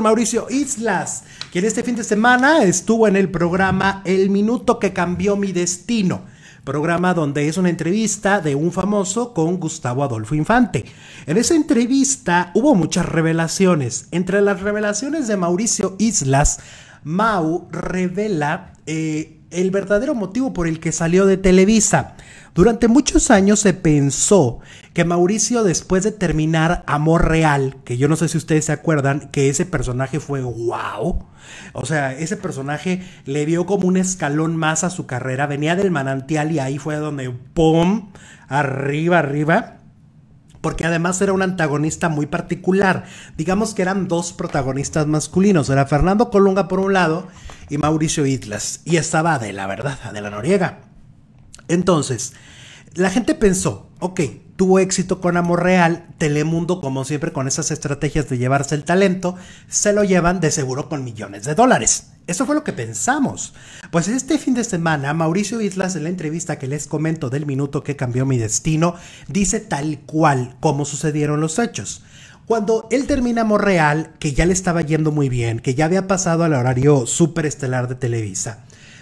Mauricio Islas, quien este fin de semana estuvo en el programa El Minuto que Cambió Mi Destino, programa donde es una entrevista de un famoso con Gustavo Adolfo Infante. En esa entrevista hubo muchas revelaciones. Entre las revelaciones de Mauricio Islas, Mau revela eh, el verdadero motivo por el que salió de Televisa. Durante muchos años se pensó que Mauricio, después de terminar Amor Real, que yo no sé si ustedes se acuerdan, que ese personaje fue wow. O sea, ese personaje le dio como un escalón más a su carrera. Venía del manantial y ahí fue donde ¡pum! Arriba, arriba porque además era un antagonista muy particular. Digamos que eran dos protagonistas masculinos, era Fernando Colunga por un lado y Mauricio Islas, y estaba de la ¿verdad? de la Noriega. Entonces, la gente pensó, ok, tuvo éxito con Amor Real, Telemundo, como siempre, con esas estrategias de llevarse el talento, se lo llevan de seguro con millones de dólares. Eso fue lo que pensamos. Pues este fin de semana, Mauricio Islas, en la entrevista que les comento del minuto que cambió mi destino, dice tal cual como sucedieron los hechos. Cuando él termina Morreal, que ya le estaba yendo muy bien, que ya había pasado al horario superestelar de Televisa,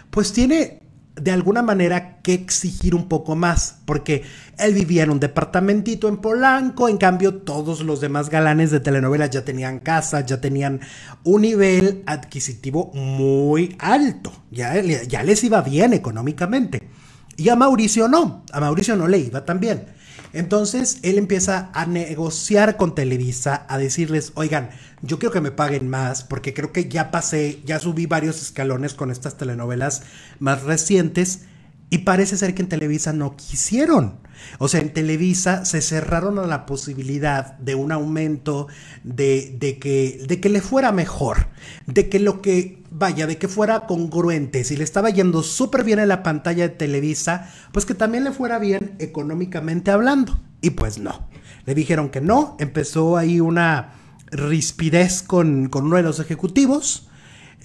pues tiene de alguna manera que exigir un poco más, porque él vivía en un departamentito en Polanco, en cambio todos los demás galanes de telenovelas ya tenían casa, ya tenían un nivel adquisitivo muy alto, ya, ya les iba bien económicamente. Y a Mauricio no, a Mauricio no le iba También, Entonces él empieza a negociar con Televisa, a decirles, oigan, yo quiero que me paguen más, porque creo que ya pasé, ya subí varios escalones con estas telenovelas más recientes y parece ser que en Televisa no quisieron. O sea, en Televisa se cerraron a la posibilidad de un aumento, de, que, de que le fuera mejor, de que lo que, vaya, de que fuera congruente. Si le estaba yendo súper bien en la pantalla de Televisa, pues que también le fuera bien económicamente hablando. Y pues no. Le dijeron que no, empezó ahí una rispidez con, uno de los ejecutivos.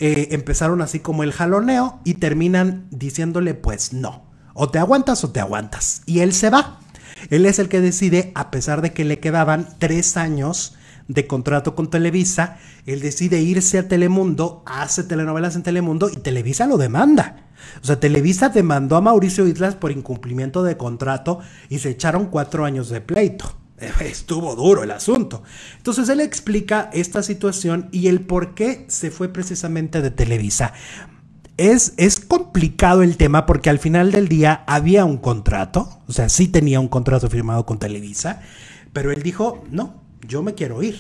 Eh, empezaron así como el jaloneo y terminan diciéndole pues no. O te aguantas o te aguantas. Y él se va. Él es el que decide, a pesar de que le quedaban tres años de contrato con Televisa, él decide irse a Telemundo, hace telenovelas en Telemundo y Televisa lo demanda. O sea, Televisa demandó a Mauricio Islas por incumplimiento de contrato y se echaron cuatro años de pleito. Estuvo duro el asunto. Entonces él explica esta situación y el por qué se fue precisamente de Televisa. Es, es complicado el tema porque al final del día había un contrato, o sea, sí tenía un contrato firmado con Televisa, pero él dijo, no, yo me quiero ir,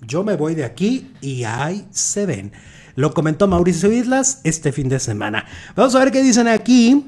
yo me voy de aquí y ahí se ven. Lo comentó Mauricio Islas este fin de semana. Vamos a ver qué dicen aquí.